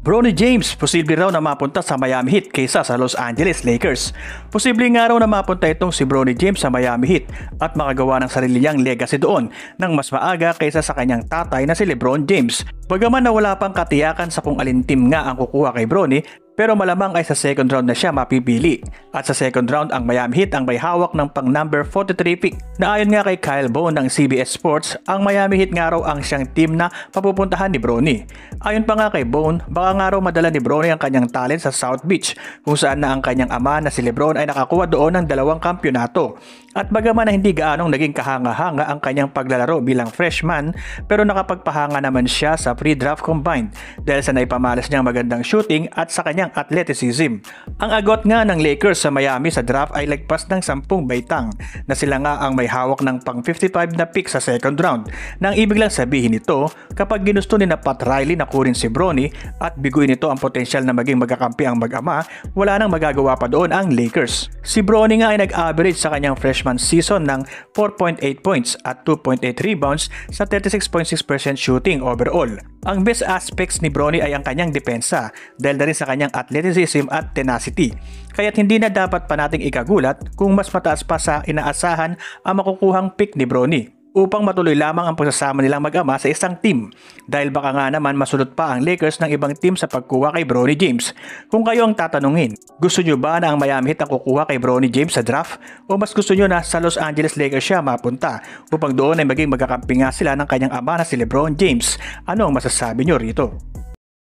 Bronny James, posible raw na mapunta sa Miami Heat kaysa sa Los Angeles Lakers. Posible nga raw na mapunta itong si Bronny James sa Miami Heat at makagawa ng sarili niyang legacy doon ng mas maaga kaysa sa kanyang tatay na si Lebron James. Bagaman na wala pang katiyakan sa kung alin team nga ang kukuha kay Bronny, pero malamang ay sa second round na siya mapipili. At sa second round ang Miami Heat ang may hawak ng pang number 43 pick. Na ayon nga kay Kyle Bone ng CBS Sports, ang Miami Heat nga raw ang siyang team na papupuntahan ni Brony. Ayon pa nga kay Bone, baka nga raw madala ni Brony ang kanyang talent sa South Beach kung saan na ang kanyang ama na si Lebron ay nakakuha doon ng dalawang kampyonato. At bagaman na hindi gaanong naging kahanga-hanga ang kanyang paglalaro bilang freshman pero nakapagpahanga naman siya sa pre-draft combine dahil sa naipamalas niyang magandang shooting at sa kanyang ng athleticism. Ang agot nga ng Lakers sa Miami sa draft ay lagpas ng 10 baitang na sila nga ang may hawak ng pang 55 na pick sa second round. Nang ibig lang sabihin nito, kapag ginusto ni na Pat Riley na kunin si Bronny at biguin nito ang potensyal na maging magkakampi ang mag-ama, wala nang magagawa pa doon ang Lakers. Si Bronny nga ay nag-average sa kanyang freshman season ng 4.8 points at 2.8 rebounds sa 36.6% shooting overall. Ang best aspects ni Bronny ay ang kanyang depensa dahil na rin sa kanyang athleticism at tenacity. Kaya't hindi na dapat pa nating ikagulat kung mas mataas pa sa inaasahan ang makukuhang pick ni Bronny upang matuloy lamang ang pagsasama nilang mag-ama sa isang team dahil baka nga naman masunod pa ang Lakers ng ibang team sa pagkuha kay Bronny James. Kung kayo ang tatanungin, gusto nyo ba na ang Miami Heat ang kukuha kay Bronny James sa draft o mas gusto nyo na sa Los Angeles Lakers siya mapunta upang doon ay maging magkakampi nga sila ng kanyang ama na si Lebron James? Ano ang masasabi nyo rito?